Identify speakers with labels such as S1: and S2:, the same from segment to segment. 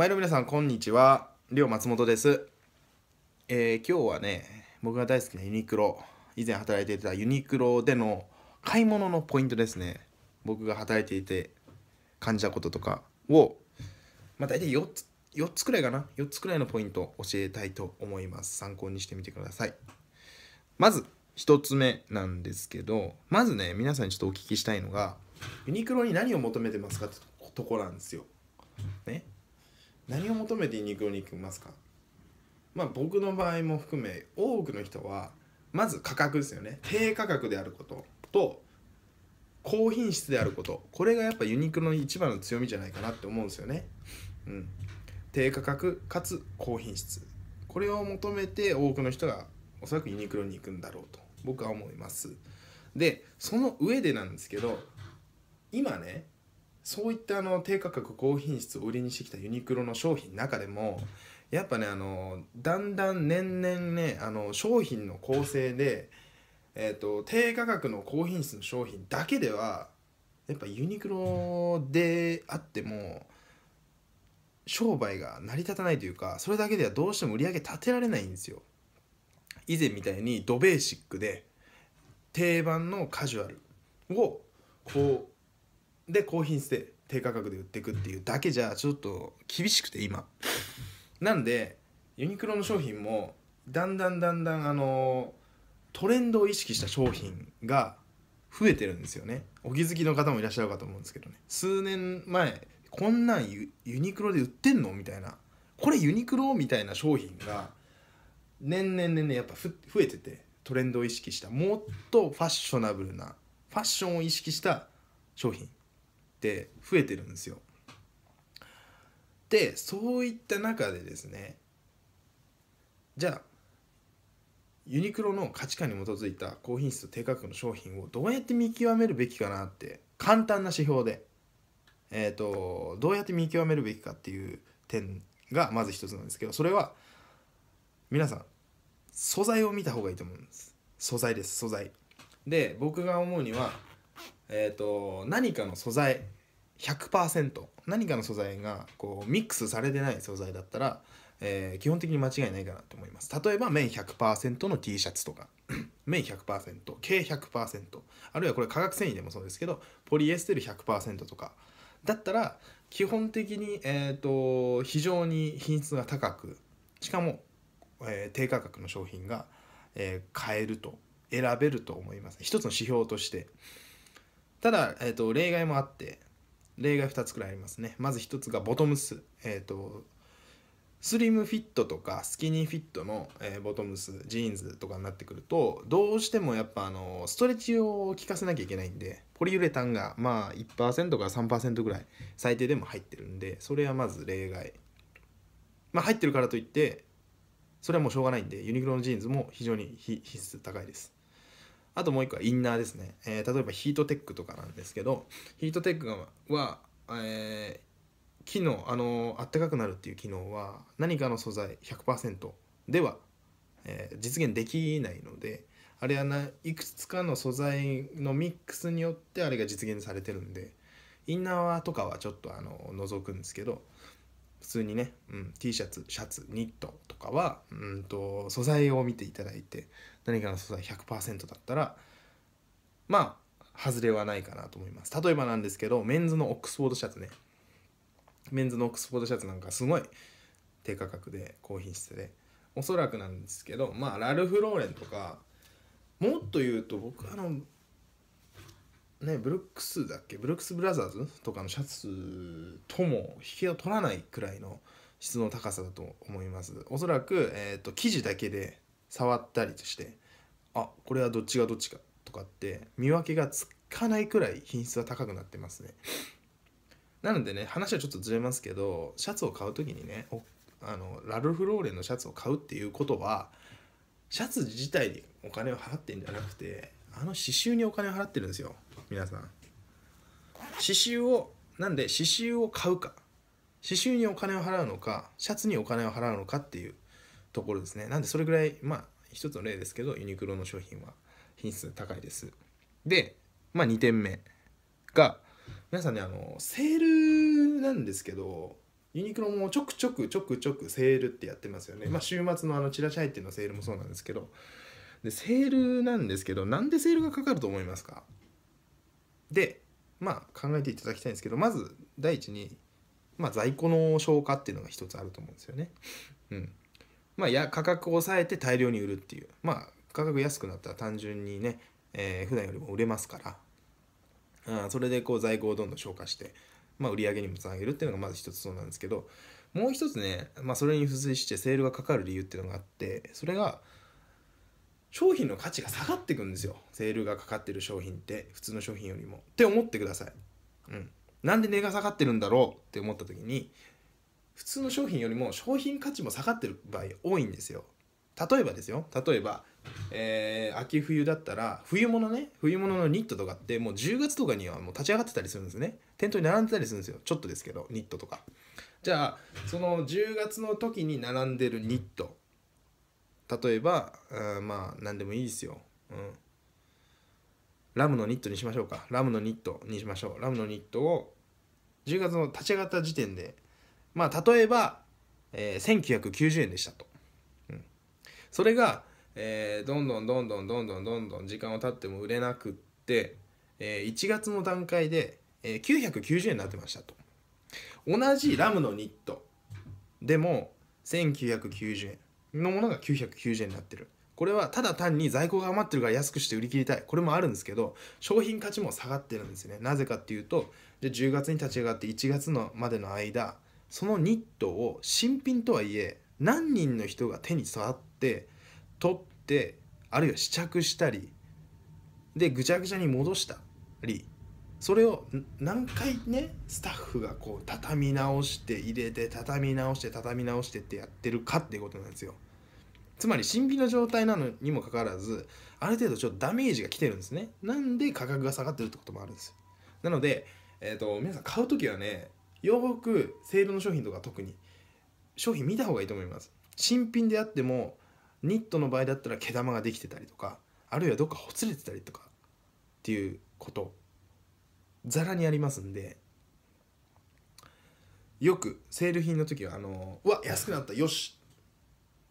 S1: 前の皆さんこんにちはりょう松本です、えー、今日はね僕が大好きなユニクロ以前働いていたユニクロでの買い物のポイントですね僕が働いていて感じたこととかを、まあ、大体4つ4つくらいかな4つくらいのポイント教えたいと思います参考にしてみてくださいまず1つ目なんですけどまずね皆さんにちょっとお聞きしたいのがユニクロに何を求めてますかってとこなんですよ何を求めてロに行きますかまあ僕の場合も含め多くの人はまず価格ですよね低価格であることと高品質であることこれがやっぱユニクロの一番の強みじゃないかなって思うんですよね、うん、低価格かつ高品質これを求めて多くの人がおそらくユニクロに行くんだろうと僕は思いますでその上でなんですけど今ねそういったあの低価格高品質を売りにしてきたユニクロの商品の中でもやっぱねあのだんだん年々ねあの商品の構成で、えーと、と低価格の高品質の商品だけではやっぱユニクロであっても商売が成り立たないというかそれだけではどうしても売り上げ立てられないんですよ。以前みたいにドベーシックで定番のカジュアルをこうで高品質で低価格で売っていくっていうだけじゃちょっと厳しくて今なんでユニクロの商品もだんだんだんだんあのトレンドを意識した商品が増えてるんですよねお気づきの方もいらっしゃるかと思うんですけどね数年前こんなんユニクロで売ってんのみたいなこれユニクロみたいな商品が年々年々やっぱ増えててトレンドを意識したもっとファッショナブルなファッションを意識した商品って増えてるんですよ。でそういった中でですねじゃあユニクロの価値観に基づいた高品質と低価格の商品をどうやって見極めるべきかなって簡単な指標で、えーと、どうやって見極めるべきかっていう点がまず一つなんですけどそれは皆さん素材を見た方がいいと思うんです素材です素材で僕が思うにはえーと、何かの素材100%何かの素材がこうミックスされてない素材だったら、えー、基本的に間違いないかなと思います例えば綿100%の T シャツとか 綿 100%, 計100%あるいはこれ化学繊維でもそうですけどポリエステル100%とかだったら基本的に、えーと、と非常に品質が高くしかも、えー、低価格の商品が、えー、買えると選べると思います一つの指標として。ただ、えーと、例外もあって例外2つくらいありますねまず1つがボトムスえっ、ー、とスリムフィットとかスキニーフィットの、えー、ボトムスジーンズとかになってくるとどうしてもやっぱあのストレッチを効かせなきゃいけないんでポリウレタンがまあ1%から3%ぐらい最低でも入ってるんでそれはまず例外まあ入ってるからといってそれはもうしょうがないんでユニクロのジーンズも非常に必須高いですあともう一個はインナーですね、えー、例えばヒートテックとかなんですけどヒートテックはは、えー、機能あのあったかくなるっていう機能は何かの素材100%では、えー、実現できないのであれはないくつかの素材のミックスによってあれが実現されてるんでインナーとかはちょっとあの覗くんですけど普通にね、うん、T シャツシャツニットとかは、うんと素材を見ていただいて何かの素材100%だったらまあ外れはないかなと思います例えばなんですけどメンズのオックスフォードシャツねメンズのオックスフォードシャツなんかすごい低価格で高品質でおそらくなんですけどまあラルフ・ローレンとかもっと言うと僕あのねブルックスだっけブルックス・ブラザーズとかのシャツとも引けを取らないくらいの質の高さだと思いますおそらく、えーと、と生地だけで触ったりしてあこれはどっちがどっちかとかって見分けがつかないくらい品質は高くなってますねなのでね話はちょっとずれますけどシャツを買う時にねあのラルフ・ローレンのシャツを買うっていうことはシャツ自体にお金を払ってんじゃなくてあの刺繍にお金を払ってるんですよ皆さん刺繍をなんで刺繍を買うか刺繍にお金を払うのかシャツにお金を払うのかっていうところですねなんでそれぐらいまあ一つの例ですけどユニクロの商品は品質高いですでまあ2点目が皆さんねあのセールなんですけどユニクロもちょくちょくちょくちょくセールってやってますよね。まあ、週末のあのチラシ入ってのセールもそうなんですけど。で、セールなんですけど、なんでセールがかかると思いますかで、まあ、考えていただきたいんですけど、まず、第一に、まあ、在庫の消化っていうのが一つあると思うんですよね。うん。まあ、や価格を抑えて大量に売るっていう、まあ、価格安くなったら単純にね、えー、普段よりも売れますから、うん、それでこう在庫をどんどん消化して、まあ、売り上げにもつなげるっていうのがまず一つそうなんですけどもう一つね、まあ、それに付随してセールがかかる理由っていうのがあってそれが商品の価値が下がっていくんですよセールがかかってる商品って普通の商品よりもって思ってください、うん、なんで値が下がってるんだろうって思った時に普通の商品よりも商品価値も下がってる場合多いんですよ例えばですよ例えば、えー、秋冬だったら冬物ね冬物のニットとかってもう10月とかにはもう立ち上がってたりするんですね店頭に並んでたりするんですよちょっとですけどニットとかじゃあその10月の時に並んでるニット例えばあまあ何でもいいですよ、うん、ラムのニットにしましょうかラムのニットにしましょうラムのニットを10月の立ち上がった時点でまあ、例えば、えー、1990円でしたと。うん、それが、えー、どんどんどんどんどんどんどんどん時間を経っても売れなくって、えー、1月の段階で、えー、990円になってましたと。同じラムのニットでも1990円のものが990円になってる。これはただ単に在庫が余ってるから安くして売り切りたいこれもあるんですけど商品価値も下がってるんですよねなぜかっていうとじゃ10月に立ち上がって1月のまでの間そのニットを新品とはいえ何人の人が手に触って取ってあるいは試着したりでぐちゃぐちゃに戻したりそれを何回ねスタッフがこう畳み直して入れて畳み直して畳み直してってやってるかっていうことなんですよつまり新品の状態なのにもかかわらずある程度ちょっとダメージが来てるんですねなんで価格が下がってるってこともあるんですよなので、えーと、と皆さん買う時はねよくセールの商品とか特に商品見た方がいいと思います新品であってもニットの場合だったら毛玉ができてたりとかあるいはどっかほつれてたりとかっていうことざらにありますんでよくセール品の時はあのうわ安くなったよし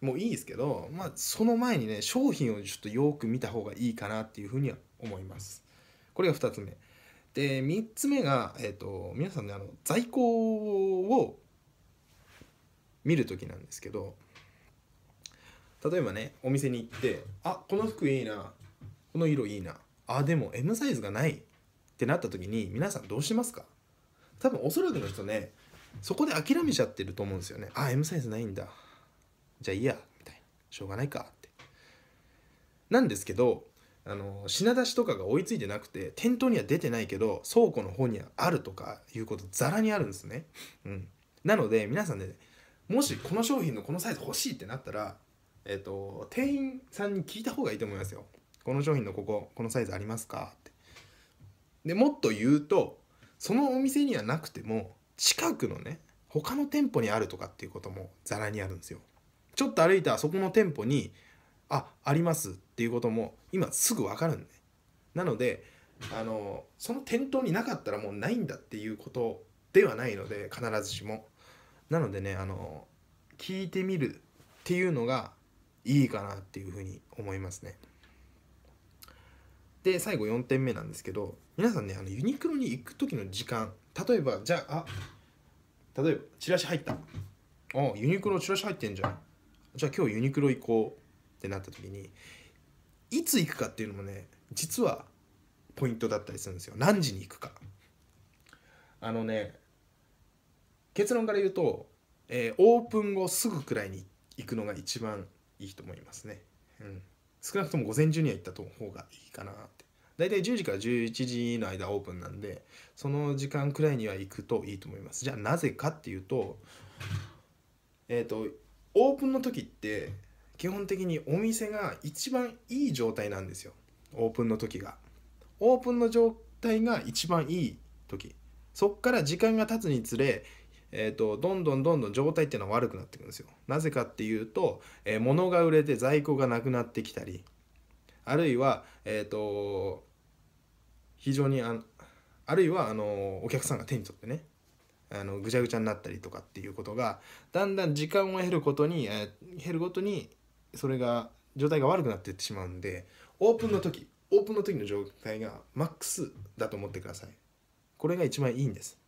S1: もういいですけど、まあ、その前にね商品をちょっとよく見た方がいいかなっていうふうには思いますこれが2つ目で3つ目が、えーと、皆さんねあの在庫を見る時なんですけど例えばねお店に行って「あこの服いいなこの色いいなあでも M サイズがない」ってなった時に皆さんどうしますか多分おそらくの人ねそこで諦めちゃってると思うんですよね「あ M サイズないんだじゃあいいや」みたいな「しょうがないか」って。なんですけどあの品出しとかが追いついてなくて店頭には出てないけど倉庫の方にはあるとかいうことざらにあるんですね、うん、なので皆さんねもしこの商品のこのサイズ欲しいってなったら、えっと店員さんに聞いた方がいいと思いますよこの商品のこここのサイズありますかってでもっと言うとそのお店にはなくても近くのね他の店舗にあるとかっていうこともざらにあるんですよちょっと歩いたそこの店舗にあありますっていうことも今すぐ分かるんで、ね、なのであのその店頭になかったらもうないんだっていうことではないので必ずしもなのでねあの聞いてみるっていうのがいいかなっていうふうに思いますねで最後4点目なんですけど皆さんねあのユニクロに行く時の時間例えばじゃああ例えばチラシ入ったあユニクロチラシ入ってんじゃんじゃあ今日ユニクロ行こうってなった時にいつ行くかっていうのもね実はポイントだったりするんですよ何時に行くかあのね結論から言うと、えー、オープン後すぐくらいに行くのが一番いいと思いますね、うん、少なくとも午前中には行った方がいいかなって大体10時から11時の間オープンなんでその時間くらいには行くといいと思いますじゃあなぜかっていうとえっ、ー、とオープンの時って基本的にお店が一番いい状態なんですよオープンの時がオープンの状態が一番いい時そっから時間が経つにつれえーと、どんどんどんどん状態っていうのは悪くなってくるんですよなぜかっていうと、えー、物が売れて在庫がなくなってきたりあるいはえっ、ー、と非常にああるいはあのお客さんが手に取ってねあのぐちゃぐちゃになったりとかっていうことがだんだん時間を減ることに、えー、減るごとにそれが状態が悪くなっていってしまうんでオープンの時、オープンの時の状態がマックスだと思ってくださいこれが一番いいんです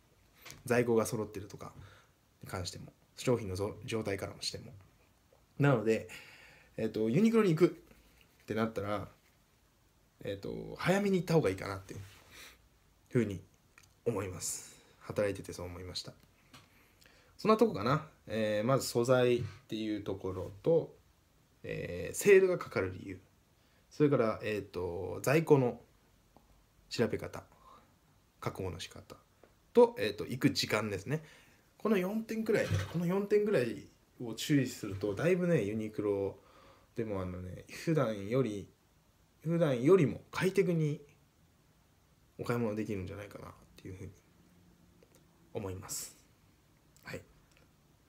S1: 在庫が揃ってるとかに関しても商品の状態からもしてもなので、えーと、ユニクロに行くってなったら、えーと、と早めに行った方がいいかなっていうふうに思います働いててそう思いましたそんなとこかな、えー、まず素材っていうところとえー、セールがかかる理由それから、えーと、在庫の調べ方確保の仕方と,、えーと、と行く時間ですねこの4点くらいこの4点くらいを注意するとだいぶねユニクロでもあのね普段より普段よりも快適にお買い物できるんじゃないかなっていうふうに思います。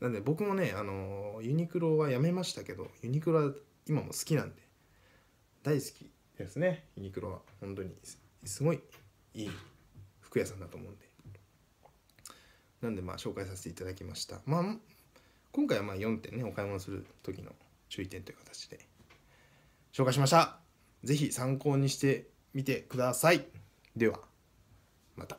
S1: なんで僕もねあのユニクロはやめましたけどユニクロは今も好きなんで大好きですねユニクロは本当にすごいいい服屋さんだと思うんでなんでまあ紹介させていただきましたまあ今回はまあ4点ねお買い物する時の注意点という形で紹介しました是非参考にしてみてくださいではまた